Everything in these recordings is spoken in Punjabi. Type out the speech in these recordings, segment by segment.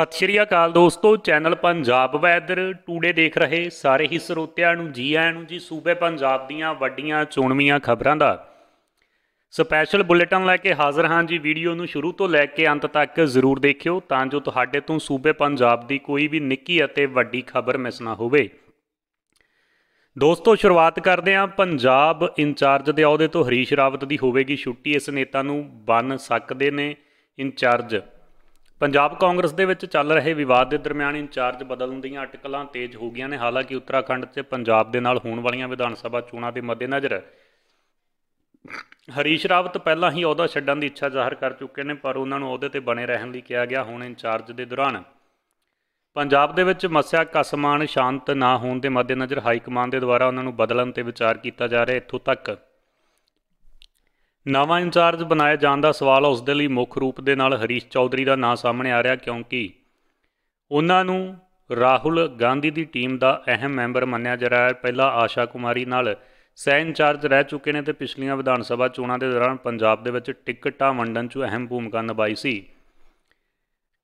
ਸਤਿ ਸ਼੍ਰੀ ਅਕਾਲ ਦੋਸਤੋ ਚੈਨਲ ਪੰਜਾਬ ਵੈਦਰ ਟੂਡੇ ਦੇਖ ਰਹੇ ਸਾਰੇ ਹੀ ਸਰੋਤਿਆਂ ਨੂੰ ਜੀ ਆਇਆਂ ਨੂੰ ਜੀ ਸੂਬੇ ਪੰਜਾਬ ਦੀਆਂ ਵੱਡੀਆਂ ਚੋਣਵੀਆਂ ਖਬਰਾਂ ਦਾ ਸਪੈਸ਼ਲ ਬੁਲੇਟਿਨ ਲੈ ਕੇ ਹਾਜ਼ਰ ਹਾਂ ਜੀ ਵੀਡੀਓ ਨੂੰ ਸ਼ੁਰੂ ਤੋਂ ਲੈ ਕੇ ਅੰਤ ਤੱਕ ਜ਼ਰੂਰ ਦੇਖਿਓ ਤਾਂ ਜੋ ਤੁਹਾਡੇ ਤੋਂ ਸੂਬੇ ਪੰਜਾਬ ਦੀ ਕੋਈ ਵੀ ਨਿੱਕੀ ਅਤੇ ਵੱਡੀ ਖਬਰ ਮਿਸ ਨਾ ਹੋਵੇ ਦੋਸਤੋ ਸ਼ੁਰੂਆਤ ਕਰਦੇ ਹਾਂ ਪੰਜਾਬ ਇੰਚਾਰਜ ਦੇ ਅਹੁਦੇ ਤੋਂ ਹਰੀਸ਼ ਰਾਵਤ ਦੀ ਹੋਵੇਗੀ ਛੁੱਟੀ ਇਸ ਨੇਤਾ ਨੂੰ ਬਣ ਸਕਦੇ ਨੇ ਇੰਚਾਰਜ ਪੰਜਾਬ ਕਾਂਗਰਸ ਦੇ ਵਿੱਚ ਚੱਲ ਰਹੇ ਵਿਵਾਦ ਦੇ ਦਰਮਿਆਨ ਇੰਚਾਰਜ ਬਦਲਣ ਦੀਆਂ ਅਟਕਲਾਂ ਤੇਜ਼ ਹੋ ਗਈਆਂ ਨੇ ਹਾਲਾਂਕਿ ਉੱਤਰਾਖੰਡ 'ਚ ਪੰਜਾਬ ਦੇ ਨਾਲ ਹੋਣ ਵਾਲੀਆਂ ਵਿਧਾਨ ਸਭਾ ਚੋਣਾਂ ਦੇ ਮੱਦੇਨਜ਼ਰ ਹਰੀਸ਼ ਰਾਵਤ ਪਹਿਲਾਂ ਹੀ ਅਹੁਦਾ ਛੱਡਣ ਦੀ ਇੱਛਾ ਜ਼ਾਹਰ ਕਰ ਚੁੱਕੇ ਨੇ ਪਰ ਉਹਨਾਂ ਨੂੰ ਅਹੁਦੇ ਤੇ ਬਣੇ ਰਹਿਣ ਲਈ ਕਿਹਾ ਗਿਆ ਹੁਣ ਇੰਚਾਰਜ ਦੇ ਦੌਰਾਨ ਪੰਜਾਬ ਦੇ ਵਿੱਚ ਮਸਿਆ ਕਸਮਾਨ ਸ਼ਾਂਤ ਨਾ ਹੋਣ ਦੇ ਮੱਦੇਨਜ਼ਰ ਹਾਈ ਕਮਾਂਡ ਦੇ ਦੁਆਰਾ ਉਹਨਾਂ ਨੂੰ ਬਦਲਣ ਤੇ ਵਿਚਾਰ ਕੀਤਾ ਜਾ ਰਿਹਾ ਇੱਥੋਂ ਤੱਕ ਨਵਾਂ ਇੰਚਾਰਜ ਬਣਾਏ ਜਾਣ ਦਾ ਸਵਾਲ ਉਸ ਦੇ ਲਈ ਮੁੱਖ ਰੂਪ ਦੇ ਨਾਲ ਹਰੀਸ਼ ਚੌਧਰੀ ਦਾ ਨਾਂ ਸਾਹਮਣੇ ਆ ਰਿਹਾ ਕਿਉਂਕਿ ਉਹਨਾਂ ਨੂੰ ਰਾਹੁਲ ਗਾਂਧੀ ਦੀ ਟੀਮ ਦਾ ਅਹਿਮ ਮੈਂਬਰ ਮੰਨਿਆ ਜਾ ਰਿਹਾ ਹੈ ਪਹਿਲਾਂ ਆਸ਼ਾ ਕੁਮਾਰੀ ਨਾਲ ਸਹਿ ਇੰਚਾਰਜ ਰਹਿ ਚੁੱਕੇ ਨੇ ਤੇ ਪਿਛਲੀਆਂ ਵਿਧਾਨ ਸਭਾ ਚੋਣਾਂ ਦੇ ਦੌਰਾਨ ਪੰਜਾਬ ਦੇ ਵਿੱਚ ਟਿਕਟਾਂ ਵੰਡਣ 'ਚ ਅਹਿਮ ਭੂਮਿਕਾ ਨਿਭਾਈ ਸੀ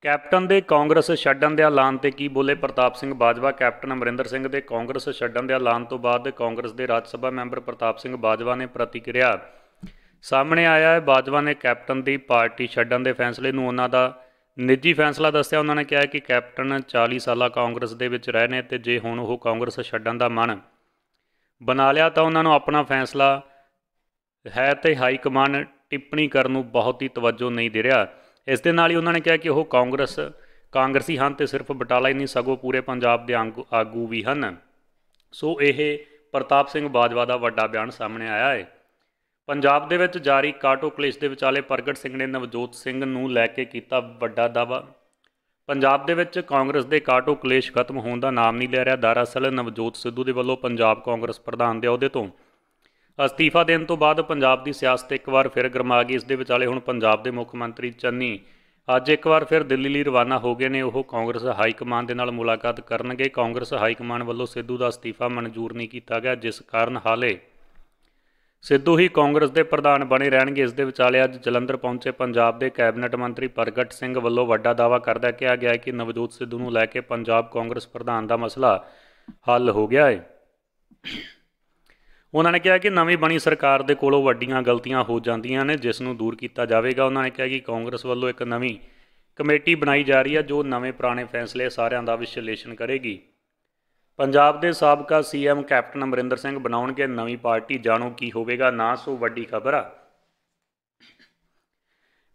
ਕੈਪਟਨ ਦੇ ਕਾਂਗਰਸ ਛੱਡਣ ਦੇ ਐਲਾਨ ਤੇ ਕੀ ਬੋਲੇ ਪ੍ਰਤਾਪ ਸਿੰਘ ਬਾਜਵਾ ਕੈਪਟਨ ਅਮਰਿੰਦਰ ਸਿੰਘ ਦੇ ਕਾਂਗਰਸ ਛੱਡਣ ਦੇ ਐਲਾਨ ਤੋਂ ਬਾਅਦ ਕਾਂਗਰਸ ਦੇ ਰਾਜ ਸਭਾ ਮੈਂਬਰ ਪ੍ਰਤਾਪ ਸਿੰਘ ਬਾਜਵਾ ਨੇ ਪ੍ਰਤੀਕਿਰਿਆ ਸਾਹਮਣੇ ਆਇਆ ਹੈ ਬਾਜਵਾ ਨੇ ਕੈਪਟਨ ਦੀ ਪਾਰਟੀ ਛੱਡਣ ਦੇ ਫੈਸਲੇ ਨੂੰ ਉਹਨਾਂ ਦਾ ਨਿੱਜੀ ਫੈਸਲਾ ਦੱਸਿਆ ਉਹਨਾਂ ਨੇ ਕਿਹਾ ਕਿ ਕੈਪਟਨ 40 ਸਾਲਾ ਕਾਂਗਰਸ ਦੇ ਵਿੱਚ ਰਹੇ ਨੇ ਤੇ ਜੇ ਹੁਣ ਉਹ ਕਾਂਗਰਸ ਛੱਡਣ ਦਾ ਮਨ ਬਣਾ ਲਿਆ ਤਾਂ ਉਹਨਾਂ ਨੂੰ ਆਪਣਾ ਫੈਸਲਾ ਹੈ ਤੇ ਹਾਈ ਕਮਾਂਡ ਟਿੱਪਣੀ ਕਰਨ ਨੂੰ ਬਹੁਤ ਹੀ ਤਵੱਜੋ ਨਹੀਂ ਦੇ ਰਿਹਾ ਇਸ ਦੇ ਨਾਲ ਹੀ ਉਹਨਾਂ ਨੇ ਕਿਹਾ ਕਿ ਉਹ ਕਾਂਗਰਸ ਕਾਂਗਰਸੀ ਹਨ ਤੇ ਸਿਰਫ ਬਟਾਲਾ ਹੀ ਨਹੀਂ ਸਗੋਂ ਪੂਰੇ ਪੰਜਾਬ ਦੇ ਆਗੂ ਵੀ ਹਨ ਸੋ ਇਹ ਪ੍ਰਤਾਪ ਸਿੰਘ ਬਾਜਵਾ ਦਾ ਵੱਡਾ ਬਿਆਨ ਸਾਹਮਣੇ ਆਇਆ ਹੈ ਪੰਜਾਬ ਦੇ ਵਿੱਚ ਜਾਰੀ ਕਾਟੋ ਕਲੇਸ਼ ਦੇ ਵਿਚਾਲੇ ਪ੍ਰਗਟ ਸਿੰਘ ਨੇ ਨਵਜੋਤ ਸਿੰਘ ਨੂੰ ਲੈ ਕੇ ਕੀਤਾ ਵੱਡਾ ਦਾਵਾ ਪੰਜਾਬ ਦੇ ਵਿੱਚ ਕਾਂਗਰਸ ਦੇ ਕਾਟੋ ਕਲੇਸ਼ ਖਤਮ ਹੋਣ ਦਾ ਨਾਮ ਨਹੀਂ ਲੈ ਰਿਹਾ ਦਰਅਸਲ ਨਵਜੋਤ ਸਿੱਧੂ ਦੇ ਵੱਲੋਂ ਪੰਜਾਬ ਕਾਂਗਰਸ ਪ੍ਰਧਾਨ ਦੇ ਅਹੁਦੇ ਤੋਂ ਅਸਤੀਫਾ ਦੇਣ ਤੋਂ ਬਾਅਦ ਪੰਜਾਬ ਦੀ ਸਿਆਸਤ ਇੱਕ ਵਾਰ ਫਿਰ ਗਰਮਾ ਗਈ ਇਸ ਦੇ ਵਿਚਾਲੇ ਹੁਣ ਪੰਜਾਬ ਦੇ ਮੁੱਖ ਮੰਤਰੀ ਚੰਨੀ ਅੱਜ ਇੱਕ ਵਾਰ ਫਿਰ ਦਿੱਲੀ ਲਈ ਰਵਾਨਾ ਹੋ ਗਏ ਨੇ ਉਹ ਕਾਂਗਰਸ ਹਾਈ ਕਮਾਨ ਦੇ ਨਾਲ ਮੁਲਾਕਾਤ ਕਰਨਗੇ ਕਾਂਗਰਸ ਹਾਈ ਕਮਾਨ ਵੱਲੋਂ ਸਿੱਧੂ ਦਾ ਅਸਤੀਫਾ ਮਨਜ਼ੂਰ ਨਹੀਂ ਕੀਤਾ ਗਿਆ ਜਿਸ ਕਾਰਨ ਹਾਲੇ ਸਿੱਧੂ ਹੀ ਕਾਂਗਰਸ ਦੇ ਪ੍ਰਧਾਨ ਬਣੇ ਰਹਿਣਗੇ ਇਸ ਦੇ ਵਿਚਾਲੇ ਅੱਜ ਜਲੰਧਰ ਪਹੁੰਚੇ ਪੰਜਾਬ ਦੇ ਕੈਬਨਿਟ ਮੰਤਰੀ ਪ੍ਰਗਟ ਸਿੰਘ ਵੱਲੋਂ ਵੱਡਾ ਦਾਵਾ ਕਰਦਾ ਕਿਹਾ ਗਿਆ ਕਿ ਨਵਜੋਤ ਸਿੱਧੂ ਨੂੰ ਲੈ ਕੇ ਪੰਜਾਬ ਕਾਂਗਰਸ ਪ੍ਰਧਾਨ ਦਾ ਮਸਲਾ ਹੱਲ ਹੋ ਗਿਆ ਹੈ ਉਹਨਾਂ ਨੇ ਕਿਹਾ ਕਿ ਨਵੀਂ ਬਣੀ ਸਰਕਾਰ ਦੇ ਕੋਲੋਂ ਵੱਡੀਆਂ ਗਲਤੀਆਂ ਹੋ ਜਾਂਦੀਆਂ ਨੇ ਜਿਸ ਨੂੰ ਦੂਰ ਕੀਤਾ ਜਾਵੇਗਾ ਉਹਨਾਂ ਨੇ ਕਿਹਾ ਕਿ ਕਾਂਗਰਸ ਵੱਲੋਂ ਇੱਕ ਨਵੀਂ ਕਮੇਟੀ ਬਣਾਈ ਜਾ ਰਹੀ ਹੈ ਜੋ ਨਵੇਂ ਪੁਰਾਣੇ ਫੈਸਲੇ ਸਾਰਿਆਂ ਦਾ ਵਿਸ਼ਲੇਸ਼ਣ ਕਰੇਗੀ ਪੰਜਾਬ ਦੇ ਸਾਬਕਾ ਸੀਐਮ ਕੈਪਟਨ ਅਮਰਿੰਦਰ ਸਿੰਘ ਬਣਾਉਣਗੇ ਨਵੀਂ ਪਾਰਟੀ ਜਾਣੋ ਕੀ ਹੋਵੇਗਾ ਨਾ ਸੋ ਵੱਡੀ ਖਬਰ ਆ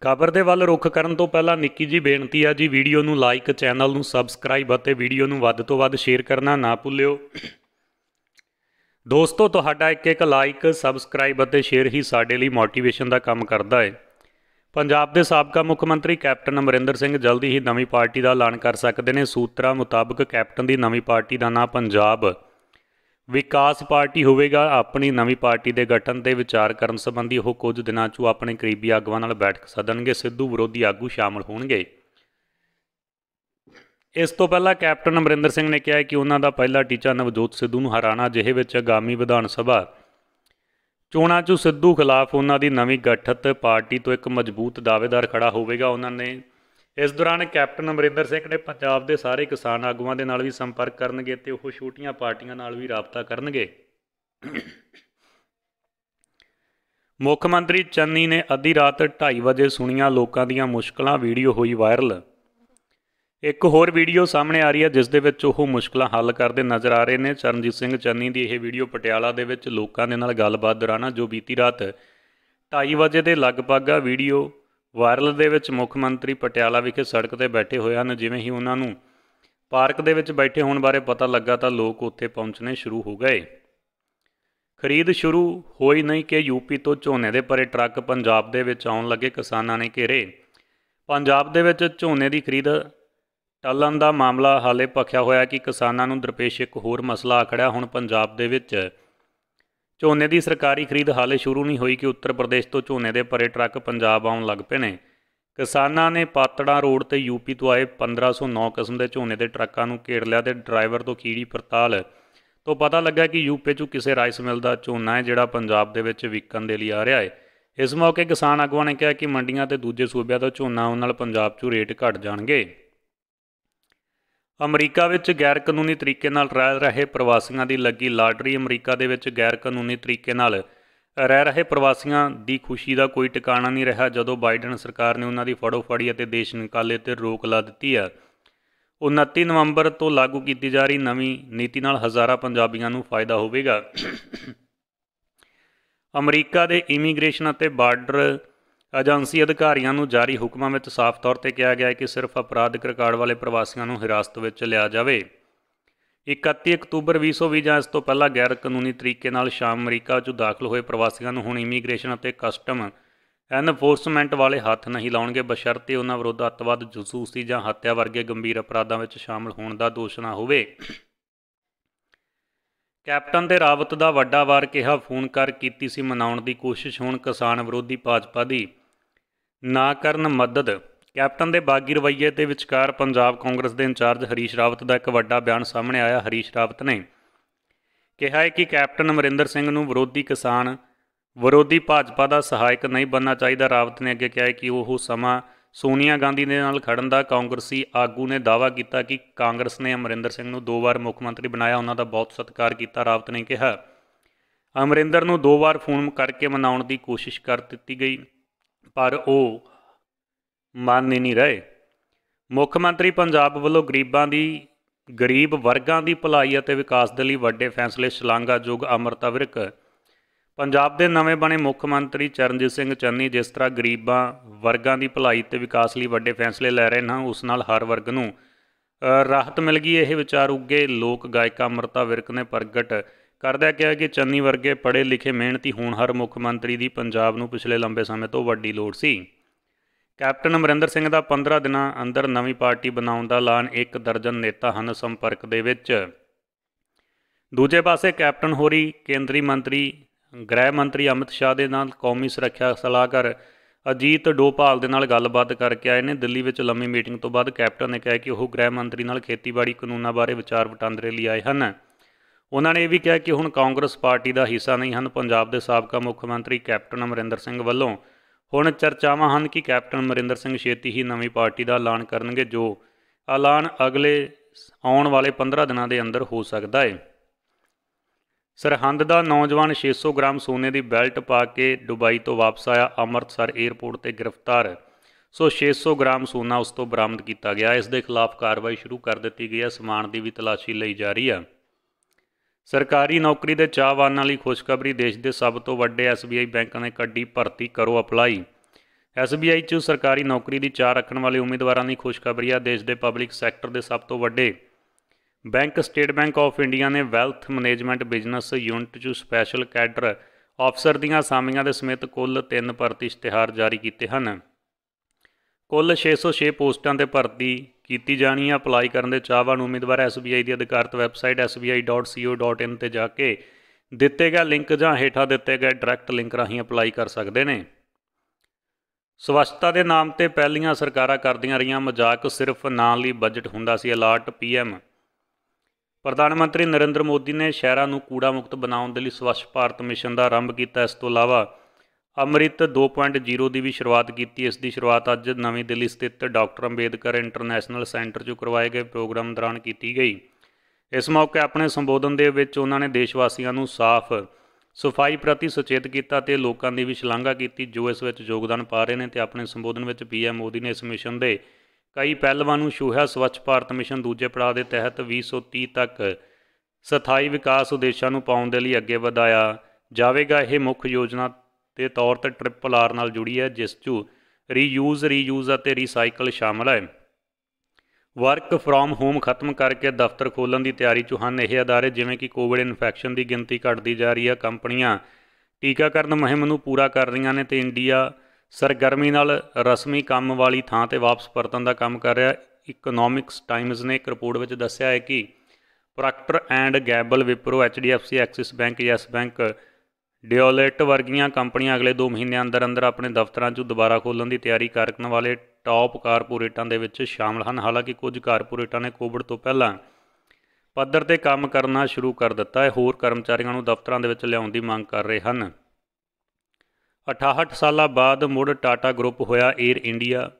ਖਬਰ ਦੇ ਵੱਲ ਰੁਖ ਕਰਨ ਤੋਂ ਪਹਿਲਾਂ ਨਿੱਕੀ ਜੀ ਬੇਨਤੀ ਆ ਜੀ ਵੀਡੀਓ ਨੂੰ ਲਾਈਕ ਚੈਨਲ ਨੂੰ ਸਬਸਕ੍ਰਾਈਬ ਅਤੇ ਵੀਡੀਓ ਨੂੰ ਵੱਧ ਤੋਂ ਵੱਧ ਸ਼ੇਅਰ ਕਰਨਾ ਨਾ ਭੁੱਲਿਓ ਦੋਸਤੋ ਤੁਹਾਡਾ ਇੱਕ ਇੱਕ ਲਾਈਕ ਸਬਸਕ੍ਰਾਈਬ ਅਤੇ ਸ਼ੇਅਰ ਹੀ ਸਾਡੇ ਲਈ ਮੋਟੀਵੇਸ਼ਨ ਦਾ ਕੰਮ ਕਰਦਾ ਹੈ ਪੰਜਾਬ ਦੇ ਸਾਬਕਾ ਮੁੱਖ ਮੰਤਰੀ ਕੈਪਟਨ ਅਮਰਿੰਦਰ ਸਿੰਘ ਜਲਦੀ ਹੀ ਨਵੀਂ ਪਾਰਟੀ ਦਾ ਐਲਾਨ ਕਰ ਸਕਦੇ ਨੇ ਸੂਤਰਾਂ ਮੁਤਾਬਕ ਕੈਪਟਨ ਦੀ ਨਵੀਂ ਪਾਰਟੀ ਦਾ ਨਾਂ ਪੰਜਾਬ ਵਿਕਾਸ ਪਾਰਟੀ ਹੋਵੇਗਾ ਆਪਣੀ ਨਵੀਂ ਪਾਰਟੀ ਦੇ ਗਠਨ ਤੇ ਵਿਚਾਰ ਕਰਨ ਸੰਬੰਧੀ ਉਹ ਕੁਝ ਦਿਨਾਂ 'ਚ ਆਪਣੇ ਕਰੀਬੀ ਆਗੂਆਂ ਨਾਲ ਬੈਠਕ ਸਦਨਗੇ ਸਿੱਧੂ ਵਿਰੋਧੀ ਆਗੂ ਸ਼ਾਮਲ ਹੋਣਗੇ ਇਸ ਤੋਂ ਪਹਿਲਾਂ ਕੈਪਟਨ ਅਮਰਿੰਦਰ ਸਿੰਘ ਨੇ ਕਿਹਾ ਕਿ ਉਹਨਾਂ ਦਾ ਪਹਿਲਾ ਟੀਚਾ ਨਵਜੋਤ ਸਿੱਧੂ ਨੂੰ ਹਰਾਣਾ ਜਿਹੇ ਵਿੱਚ ਆਗਾਮੀ ਵਿਧਾਨ ਸਭਾ ਚੋਣਾਂ 'ਚ ਸਿੱਧੂ ਖਿਲਾਫ ਉਹਨਾਂ ਦੀ ਨਵੀਂ ਗਠਿਤ ਪਾਰਟੀ ਤੋਂ ਇੱਕ ਮਜ਼ਬੂਤ ਦਾਅਵੇਦਾਰ ਖੜਾ ਹੋਵੇਗਾ ਉਹਨਾਂ ਨੇ ਇਸ ਦੌਰਾਨ ਕੈਪਟਨ ਅਮਰਿੰਦਰ ਸਿੰਘ ਨੇ ਪੰਜਾਬ ਦੇ ਸਾਰੇ ਕਿਸਾਨ ਆਗੂਆਂ ਦੇ ਨਾਲ ਵੀ ਸੰਪਰਕ ਕਰਨਗੇ ਤੇ ਉਹ ਛੋਟੀਆਂ ਪਾਰਟੀਆਂ ਨਾਲ ਵੀ ਰਾਬਤਾ ਕਰਨਗੇ ਮੁੱਖ ਮੰਤਰੀ ਚੰਨੀ ਨੇ ਅੱਧੀ ਰਾਤ 2:30 ਵਜੇ ਸੁਣੀਆਂ ਲੋਕਾਂ ਦੀਆਂ ਮੁਸ਼ਕਲਾਂ ਵੀਡੀਓ ਹੋਈ ਵਾਇਰਲ ਇੱਕ ਹੋਰ ਵੀਡੀਓ ਸਾਹਮਣੇ ਆ ਰਹੀ ਹੈ ਜਿਸ ਦੇ ਵਿੱਚ ਉਹ ਮੁਸ਼ਕਲਾਂ ਹੱਲ ਕਰਦੇ ਨਜ਼ਰ ਆ ਰਹੇ ਨੇ ਚਰਨਜੀਤ ਸਿੰਘ ਚੰਨੀ ਦੀ ਇਹ ਵੀਡੀਓ ਪਟਿਆਲਾ ਦੇ ਵਿੱਚ ਲੋਕਾਂ ਦੇ ਨਾਲ ਗੱਲਬਾਤ ਦੌਰਾਨ ਜੋ ਬੀਤੀ ਰਾਤ 2:30 ਵਜੇ ਦੇ ਲਗਭਗ ਆ ਵੀਡੀਓ ਵਾਇਰਲ ਦੇ ਵਿੱਚ ਮੁੱਖ ਮੰਤਰੀ ਪਟਿਆਲਾ ਵਿਖੇ ਸੜਕ ਤੇ ਬੈਠੇ ਹੋਏ ਹਨ ਜਿਵੇਂ ਹੀ ਉਹਨਾਂ ਨੂੰ ਪਾਰਕ ਦੇ ਵਿੱਚ ਬੈਠੇ ਹੋਣ ਬਾਰੇ ਪਤਾ ਲੱਗਾ ਤਾਂ ਲੋਕ ਉੱਥੇ ਪਹੁੰਚਣੇ ਸ਼ੁਰੂ ਹੋ ਗਏ ਖਰੀਦ ਸ਼ੁਰੂ ਹੋਈ ਨਹੀਂ ਕਿ ਯੂਪੀ ਤੋਂ ਝੋਨੇ ਦੇ ਪਰੇ ਟਰੱਕ ਪੰਜਾਬ ਦੇ ਵਿੱਚ ਆਉਣ ਲੱਗੇ ਕਿਸਾਨਾਂ ਨੇ ਘੇਰੇ ਪੰਜਾਬ ਦੇ ਵਿੱਚ ਝੋਨੇ ਦੀ ਖਰੀਦ ਟੱਲਣ ਦਾ ਮਾਮਲਾ ਹਾਲੇ ਪੱਖਿਆ ਹੋਇਆ ਕਿ ਕਿਸਾਨਾਂ ਨੂੰ ਦਰਪੇਸ਼ ਇੱਕ ਹੋਰ ਮਸਲਾ ਆਖੜਿਆ ਹੁਣ ਪੰਜਾਬ ਦੇ ਵਿੱਚ ਝੋਨੇ ਦੀ ਸਰਕਾਰੀ ਖਰੀਦ ਹਾਲੇ ਸ਼ੁਰੂ ਨਹੀਂ ਹੋਈ ਕਿ ਉੱਤਰ ਪ੍ਰਦੇਸ਼ ਤੋਂ ਝੋਨੇ ਦੇ ਭਰੇ ਟਰੱਕ ਪੰਜਾਬ ਆਉਣ ਲੱਗ ਪਏ ਨੇ ਕਿਸਾਨਾਂ ਨੇ ਪਾਤੜਾ ਰੋਡ ਤੇ ਯੂਪੀ ਤੋਂ ਆਏ 1509 ਕਿਸਮ ਦੇ ਝੋਨੇ ਦੇ ਟਰੱਕਾਂ ਨੂੰ ਘੇੜ ਲਿਆ ਤੇ ਡਰਾਈਵਰ ਤੋਂ ਕੀੜੀ ਪਰਤਾਲ ਤੋਂ ਪਤਾ ਲੱਗਾ ਕਿ ਯੂਪੀ 'ਚੋਂ ਕਿਸੇ ਰਾਈਸ ਮਿਲ ਦਾ ਝੋਨਾ ਹੈ ਜਿਹੜਾ ਪੰਜਾਬ ਦੇ ਵਿੱਚ ਵਿਕਣ ਦੇ ਲਈ ਆ ਰਿਹਾ ਹੈ ਇਸ ਮੌਕੇ ਕਿਸਾਨ ਆਗੂਆਂ ਨੇ ਕਿਹਾ ਕਿ ਮੰਡੀਆਂ ਤੇ ਦੂਜੇ ਸੂਬਿਆਂ ਤੋਂ ਝੋਨਾ ਆਉਣ ਨਾਲ ਪੰਜਾਬ 'ਚੋਂ ਰੇਟ ਘਟ ਜਾਣਗੇ ਅਮਰੀਕਾ ਵਿੱਚ ਗੈਰ ਕਾਨੂੰਨੀ ਤਰੀਕੇ ਨਾਲ ਰਹਿ ਰਹੇ ਪ੍ਰਵਾਸੀਆਂ ਦੀ ਲੱਗੀ ਲਾਟਰੀ ਅਮਰੀਕਾ ਦੇ ਵਿੱਚ ਗੈਰ ਕਾਨੂੰਨੀ ਤਰੀਕੇ ਨਾਲ ਰਹਿ ਰਹੇ ਪ੍ਰਵਾਸੀਆਂ ਦੀ ਖੁਸ਼ੀ ਦਾ ਕੋਈ ਟਿਕਾਣਾ ਨਹੀਂ ਰਿਹਾ ਜਦੋਂ ਬਾਈਡਨ ਸਰਕਾਰ ਨੇ ਉਹਨਾਂ ਦੀ ਫੜੋ-ਫੜੀ ਅਤੇ ਦੇਸ਼ ਨਿਕਾਲੇ ਤੇ ਰੋਕ ਲਾ ਦਿੱਤੀ ਹੈ 29 ਨਵੰਬਰ ਤੋਂ ਲਾਗੂ ਕੀਤੀ ਜਾ ਰਹੀ ਨਵੀਂ ਨੀਤੀ ਨਾਲ ਹਜ਼ਾਰਾਂ ਪੰਜਾਬੀਆਂ ਨੂੰ ਫਾਇਦਾ ਹੋਵੇਗਾ ਅਮਰੀਕਾ ਦੇ ਇਮੀਗ੍ਰੇਸ਼ਨ ਅਤੇ ਬਾਰਡਰ ਏਜੰਸੀ ਅਧਿਕਾਰੀਆਂ ਨੂੰ ਜਾਰੀ ਹੁਕਮਾਂ ਵਿੱਚ ਸਾਫ਼ ਤੌਰ ਤੇ ਕਿਹਾ ਗਿਆ ਹੈ ਕਿ ਸਿਰਫ ਅਪਰਾਧਿਕ ਰਿਕਾਰਡ ਵਾਲੇ ਪ੍ਰਵਾਸੀਆਂ ਨੂੰ ਹਿਰਾਸਤ ਵਿੱਚ ਲਿਆ ਜਾਵੇ 31 ਅਕਤੂਬਰ 2020 ਜਾਂ ਇਸ ਤੋਂ ਪਹਿਲਾਂ ਗੈਰ ਕਾਨੂੰਨੀ ਤਰੀਕੇ ਨਾਲ ਸ਼ਾਮ ਅਮਰੀਕਾ 'ਚ ਦਾਖਲ ਹੋਏ ਪ੍ਰਵਾਸੀਆਂ ਨੂੰ ਹੁਣ ਇਮੀਗ੍ਰੇਸ਼ਨ ਅਤੇ ਕਸਟਮ ਐਨਫੋਰਸਮੈਂਟ ਵਾਲੇ ਹੱਥ ਨਹੀਂ ਲਾਉਣਗੇ ਬਸ਼ਰਤੇ ਉਹਨਾਂ ਵਿਰੁੱਧ ਅੱਤਵਾਦ ਜਸੂਸੀ ਜਾਂ ਹੱਤਿਆ ਵਰਗੇ ਗੰਭੀਰ ਅਪਰਾਧਾਂ ਵਿੱਚ ਸ਼ਾਮਲ ਹੋਣ ਦਾ ਦੋਸ਼ ਨਾ ਹੋਵੇ ਕੈਪਟਨ ਦੇ ਰਾਵਤ ਦਾ ਵੱਡਾ ਵਾਰ ਕਿਹਾ ਫੋਨ ਕਰ ਕੀਤੀ ਸੀ ਮਨਾਉਣ ਦੀ ਕੋਸ਼ਿਸ਼ ਹੁਣ ਕਿਸਾਨ ਵਿਰੋਧੀ ਭਾਜਪਾ ਦੀ ਨਾ ਕਰਨ ਮਦਦ ਕੈਪਟਨ ਦੇ ਬਾਗੀ ਰਵਈਏ ਦੇ ਵਿਚਕਾਰ ਪੰਜਾਬ ਕਾਂਗਰਸ ਦੇ ਇੰਚਾਰਜ ਹਰੀਸ਼ ਰਾਵਤ ਦਾ ਇੱਕ ਵੱਡਾ ਬਿਆਨ ਸਾਹਮਣੇ ਆਇਆ ਹਰੀਸ਼ ਰਾਵਤ ਨੇ ਕਿਹਾ ਹੈ ਕਿ ਕੈਪਟਨ ਅਮਰਿੰਦਰ ਸਿੰਘ ਨੂੰ ਵਿਰੋਧੀ ਕਿਸਾਨ ਵਿਰੋਧੀ ਭਾਜਪਾ ਦਾ ਸਹਾਇਕ ਨਹੀਂ ਬੰਨਣਾ ਚਾਹੀਦਾ ਰਾਵਤ ਨੇ ਅੱਗੇ ਕਿਹਾ ਹੈ ਕਿ ਉਹ ਸਮਾਂ ਸੋਨੀਆ ਗਾਂਧੀ ਦੇ ਨਾਲ ਖੜਨ ਦਾ ਕਾਂਗਰਸੀ ਆਗੂ ਨੇ ਦਾਵਾ ਕੀਤਾ ਕਿ ਕਾਂਗਰਸ ਨੇ ਅਮਰਿੰਦਰ ਸਿੰਘ ਨੂੰ ਦੋ ਵਾਰ ਮੁੱਖ ਮੰਤਰੀ ਬਣਾਇਆ ਉਹਨਾਂ ਦਾ ਬਹੁਤ ਸਤਿਕਾਰ ਕੀਤਾ ਰਾਵਤ ਨੇ ਕਿਹਾ ਅਮਰਿੰਦਰ ਨੂੰ ਦੋ ਵਾਰ ਫੋਨ ਕਰਕੇ ਮਨਾਉਣ ਦੀ ਕੋਸ਼ਿਸ਼ ਕਰ ਦਿੱਤੀ ਗਈ ਪਰ ਉਹ ਮੰਨ ਨਹੀਂ ਰਹੇ ਮੁੱਖ ਮੰਤਰੀ ਪੰਜਾਬ ਵੱਲੋਂ ਗਰੀਬਾਂ ਦੀ ਗਰੀਬ ਵਰਗਾਂ ਦੀ ਭਲਾਈ ਅਤੇ ਵਿਕਾਸ ਦੇ ਲਈ ਵੱਡੇ ਫੈਸਲੇ ਜੁਗ ਅਮਰਤਾ ਵਿਰਕ ਪੰਜਾਬ ਦੇ ਨਵੇਂ ਬਣੇ ਮੁੱਖ ਮੰਤਰੀ ਚਰਨਜੀਤ ਸਿੰਘ ਚੰਨੀ ਜਿਸ ਤਰ੍ਹਾਂ ਗਰੀਬਾਂ ਵਰਗਾਂ ਦੀ ਭਲਾਈ ਤੇ ਵਿਕਾਸ ਲਈ ਵੱਡੇ ਫੈਸਲੇ ਲੈ ਰਹੇ ਹਨ ਉਸ ਨਾਲ ਹਰ ਵਰਗ ਨੂੰ ਰਾਹਤ ਮਿਲ ਗਈ ਇਹ ਵਿਚਾਰ ਉੱਗੇ ਲੋਕ ਗਾਇਕਾ ਅਮਰਤਾ ਵਿਰਕ ਨੇ ਪ੍ਰਗਟ ਕਰਦਾ ਕਿਹਾ ਕਿ ਚੰਨੀ ਵਰਗੇ ਪੜ੍ਹੇ ਲਿਖੇ ਮਿਹਨਤੀ ਹੋਣ ਹਰ ਮੁੱਖ ਮੰਤਰੀ ਦੀ ਪੰਜਾਬ ਨੂੰ ਪਿਛਲੇ ਲੰਬੇ ਸਮੇਂ ਤੋਂ ਵੱਡੀ ਲੋੜ ਸੀ ਕੈਪਟਨ ਅਮਰਿੰਦਰ ਸਿੰਘ ਦਾ 15 ਦਿਨਾਂ ਅੰਦਰ ਨਵੀਂ ਪਾਰਟੀ ਬਣਾਉਣ ਦਾ ਐਲਾਨ ਇੱਕ ਦਰਜਨ ਨੇਤਾ ਹਨ ਸੰਪਰਕ ਦੇ ਵਿੱਚ ਦੂਜੇ ਪਾਸੇ ਕੈਪਟਨ ਹੋਰੀ ਕੇਂਦਰੀ ਮੰਤਰੀ ਗ੍ਰਹਿ ਮੰਤਰੀ ਅਮਿਤ ਸ਼ਾਹ ਦੇ ਨਾਲ ਕੌਮੀ ਸੁਰੱਖਿਆ ਸਲਾਹਕਾਰ ਅਜੀਤ ਡੋਪਾਲ ਦੇ ਨਾਲ ਗੱਲਬਾਤ ਕਰਕੇ ਆਏ ਨੇ ਦਿੱਲੀ ਵਿੱਚ ਲੰਮੀ ਮੀਟਿੰਗ ਤੋਂ ਬਾਅਦ ਕੈਪਟਨ ਨੇ ਕਿਹਾ ਕਿ ਉਹ ਗ੍ਰਹਿ ਮੰਤਰੀ ਨਾਲ ਖੇਤੀਬਾੜੀ ਕਾਨੂੰਨਾਂ ਬਾਰੇ ਵਿਚਾਰ ਵਟਾਂਦਰੇ ਲਈ ਆਏ ਹਨ ਉਹਨਾਂ ਨੇ ਇਹ ਵੀ ਕਿਹਾ ਕਿ ਹੁਣ ਕਾਂਗਰਸ ਪਾਰਟੀ ਦਾ ਹਿੱਸਾ ਨਹੀਂ ਹਨ ਪੰਜਾਬ ਦੇ ਸਾਬਕਾ ਮੁੱਖ ਮੰਤਰੀ ਕੈਪਟਨ ਅਮਰਿੰਦਰ ਸਿੰਘ ਵੱਲੋਂ ਹੁਣ ਚਰਚਾਵਾਂ ਹਨ ਕਿ ਕੈਪਟਨ ਅਮਰਿੰਦਰ ਸਿੰਘ ਛੇਤੀ ਹੀ ਨਵੀਂ ਪਾਰਟੀ ਦਾ ਐਲਾਨ ਕਰਨਗੇ ਜੋ ਐਲਾਨ ਅਗਲੇ ਆਉਣ ਵਾਲੇ 15 ਦਿਨਾਂ ਦੇ ਅੰਦਰ ਹੋ ਸਕਦਾ ਹੈ ਸਰਹੰਦ ਦਾ ਨੌਜਵਾਨ 600 ਗ੍ਰਾਮ ਸੋਨੇ ਦੀ ਬੈਲਟ ਪਾ ਕੇ ਦੁਬਈ ਤੋਂ ਵਾਪਸ ਆਇਆ ਅੰਮ੍ਰਿਤਸਰ 에ਅਰਪੋਰਟ ਤੇ ਗ੍ਰਿਫਤਾਰ ਸੋ 600 ਗ੍ਰਾਮ ਸੋਨਾ ਉਸ ਤੋਂ ਬਰਾਮਦ ਕੀਤਾ ਗਿਆ ਇਸ ਦੇ ਖਿਲਾਫ ਕਾਰਵਾਈ ਸ਼ੁਰੂ ਕਰ ਦਿੱਤੀ ਗਈ ਹੈ ਸਮਾਨ ਦੀ ਵੀ ਤਲਾਸ਼ੀ ਲਈ ਜਾ ਰਹੀ ਹੈ ਸਰਕਾਰੀ ਨੌਕਰੀ ਦੇ ਚਾਹਵਾਨਾਂ ਲਈ ਖੁਸ਼ਖਬਰੀ ਦੇਸ਼ ਦੇ ਸਭ ਤੋਂ ਵੱਡੇ ਐਸਬੀਆਈ ਬੈਂਕਾਂ ਨੇ ਕੱਢੀ ਭਰਤੀ ਕਰੋ ਅਪਲਾਈ ਐਸਬੀਆਈ 'ਚ ਸਰਕਾਰੀ ਨੌਕਰੀ ਦੀ ਚਾਹ ਰੱਖਣ ਵਾਲੇ ਉਮੀਦਵਾਰਾਂ ਲਈ ਖੁਸ਼ਖਬਰੀ ਆ ਦੇਸ਼ ਦੇ ਪਬਲਿਕ ਸੈਕਟਰ ਦੇ ਸਭ ਤੋਂ ਵੱਡੇ bank State Bank of India ਨੇ ਵੈਲਥ ਮੈਨੇਜਮੈਂਟ ਬਿਜ਼ਨਸ ਯੂਨਿਟ 'ਚ ਸਪੈਸ਼ਲ ਕੈਡਰ ਅਫਸਰ ਦੀਆਂ ਅਸਾਮੀਆਂ ਦੇ ਸਮੇਤ ਕੁੱਲ 3 ਭਰਤੀ ਇਸ਼ਤਿਹਾਰ ਜਾਰੀ ਕੀਤੇ ਹਨ ਕੁੱਲ 606 ਪੋਸਟਾਂ ਤੇ ਭਰਤੀ ਕੀਤੀ ਜਾਣੀ ਹੈ ਅਪਲਾਈ ਕਰਨ ਦੇ ਚਾਹਵਾਨ ਉਮੀਦਵਾਰ SBI ਦੀ ਅਧਿਕਾਰਤ ਵੈਬਸਾਈਟ sbi.co.in ਤੇ ਜਾ ਕੇ ਦਿੱਤੇ ਗਏ ਲਿੰਕ ਜਾਂ ਹੇਠਾਂ ਦਿੱਤੇ ਗਏ ਡਾਇਰੈਕਟ ਲਿੰਕ ਰਾਹੀਂ ਅਪਲਾਈ ਕਰ ਸਕਦੇ ਨੇ ਸਵੱਛਤਾ ਦੇ ਨਾਮ ਤੇ ਪਹਿਲੀਆਂ ਸਰਕਾਰਾਂ ਕਰਦੀਆਂ ਰਹੀਆਂ ਮਜ਼ਾਕ ਸਿਰਫ ਨਾਂ ਲਈ ਬਜਟ ਹੁੰਦਾ ਸੀ ਅਲਰਟ ਪੀਐਮ ਪ੍ਰਧਾਨ ਮੰਤਰੀ ਨਰਿੰਦਰ ਮੋਦੀ ਨੇ ਸ਼ਹਿਰਾਂ ਨੂੰ ਕੂੜਾ ਮੁਕਤ ਬਣਾਉਣ ਦੇ ਲਈ ਸਵੱਛ ਭਾਰਤ ਮਿਸ਼ਨ ਦਾ ਆਰੰਭ ਕੀਤਾ ਇਸ ਤੋਂ ਇਲਾਵਾ ਅੰਮ੍ਰਿਤ 2.0 ਦੀ ਵੀ ਸ਼ੁਰੂਆਤ ਕੀਤੀ ਇਸ ਦੀ ਸ਼ੁਰੂਆਤ ਅੱਜ ਨਵੀਂ ਦਿੱਲੀ ਸਥਿਤ ਡਾਕਟਰ ਅੰਬੇਦਕਰ ਇੰਟਰਨੈਸ਼ਨਲ ਸੈਂਟਰ 'ਚ ਕਰਵਾਏ ਗਏ ਪ੍ਰੋਗਰਾਮ ਦੌਰਾਨ ਕੀਤੀ ਗਈ ਇਸ ਮੌਕੇ ਆਪਣੇ ਸੰਬੋਧਨ ਦੇ ਵਿੱਚ ਉਹਨਾਂ ਨੇ ਦੇਸ਼ ਵਾਸੀਆਂ ਨੂੰ ਸਾਫ਼ ਸਫਾਈ ਪ੍ਰਤੀ ਸੁਚੇਤ ਕੀਤਾ ਤੇ ਲੋਕਾਂ ਦੀ ਵੀ ਸ਼ਲਾਘਾ ਕੀਤੀ ਜੋ ਇਸ ਵਿੱਚ ਯੋਗਦਾਨ ਪਾ ਰਹੇ ਨੇ ਤੇ ਆਪਣੇ ਸੰਬੋਧਨ ਵਿੱਚ ਪੀਐਮ ਮੋਦੀ ਨੇ ਇਸ ਮਿਸ਼ਨ ਦੇ ਕਈ ਪਹਿਲਵਾਨ ਨੂੰ ਛੂਹਿਆ ਸਵੱਛ ਭਾਰਤ ਮਿਸ਼ਨ ਦੂਜੇ ਪੜਾਅ ਦੇ ਤਹਿਤ 2030 ਤੱਕ ਸਥਾਈ ਵਿਕਾਸ ਉਦੇਸ਼ਾਂ ਨੂੰ ਪਾਉਣ ਦੇ ਲਈ ਅੱਗੇ ਵਧਾਇਆ ਜਾਵੇਗਾ ਇਹ ਮੁੱਖ ਯੋਜਨਾ ਦੇ ਤੌਰ ਤੇ ਟ੍ਰਿਪਲ ਆਰ ਨਾਲ ਜੁੜੀ ਹੈ ਜਿਸ 'ਚ ਰੀਯੂਜ਼ ਰੀਯੂਜ਼ ਅਤੇ ਰੀਸਾਈਕਲ ਸ਼ਾਮਲ ਹੈ ਵਰਕ ਫਰੋਮ ਹੋਮ ਖਤਮ ਕਰਕੇ ਦਫ਼ਤਰ ਖੋਲਣ ਦੀ ਤਿਆਰੀ 'ਚ ਹਨ ਇਹ ਅਦਾਰੇ ਜਿਵੇਂ ਕਿ ਕੋਵਿਡ ਇਨਫੈਕਸ਼ਨ ਦੀ ਗਿਣਤੀ ਘਟਦੀ ਜਾ ਰਹੀ ਹੈ ਕੰਪਨੀਆਂ ਟੀਕਾਕਰਨ ਮੁਹਿੰਮ ਨੂੰ ਪੂਰਾ ਕਰ ਰਹੀਆਂ ਨੇ ਤੇ ਇੰਡੀਆ ਸਰਗਰਮੀ ਨਾਲ ਰਸਮੀ ਕੰਮ ਵਾਲੀ ਥਾਂ ਤੇ ਵਾਪਸ ਪਰਤਣ ਦਾ ਕੰਮ ਕਰ ਰਿਹਾ ਇਕਨੋਮਿਕਸ ਟਾਈਮਜ਼ ਨੇ ਇੱਕ ਰਿਪੋਰਟ ਵਿੱਚ ਦੱਸਿਆ ਹੈ ਕਿ Procter and Gamble Wipro HDFC Axis Bank Yes Bank Deloitte ਵਰਗੀਆਂ ਕੰਪਨੀਆਂ ਅਗਲੇ 2 ਮਹੀਨਿਆਂ ਅੰਦਰ ਅੰਦਰ ਆਪਣੇ ਦਫ਼ਤਰਾਂ 'ਚ ਦੁਬਾਰਾ ਖੋਲ੍ਹਣ ਦੀ ਤਿਆਰੀ ਕਰਨ ਵਾਲੇ ਟੌਪ ਕਾਰਪੋਰੇਟਾਂ ਦੇ ਵਿੱਚ ਸ਼ਾਮਲ ਹਨ ਹਾਲਾਂਕਿ ਕੁਝ ਕਾਰਪੋਰੇਟਾਂ ਨੇ ਕੋਵਿਡ ਤੋਂ ਪਹਿਲਾਂ ਪੱਧਰ ਤੇ ਕੰਮ ਕਰਨਾ ਸ਼ੁਰੂ ਕਰ ਦਿੱਤਾ ਹੈ ਹੋਰ ਕਰਮਚਾਰੀਆਂ ਨੂੰ ਦਫ਼ਤਰਾਂ ਦੇ ਵਿੱਚ ਲਿਆਉਣ ਦੀ ਮੰਗ ਕਰ ਰਹੇ ਹਨ 68 ਸਾਲਾਂ ਬਾਅਦ ਮੁੜ ਟਾਟਾ ਗਰੁੱਪ ਹੋਇਆ 에ਅਰ ਇੰਡੀਆ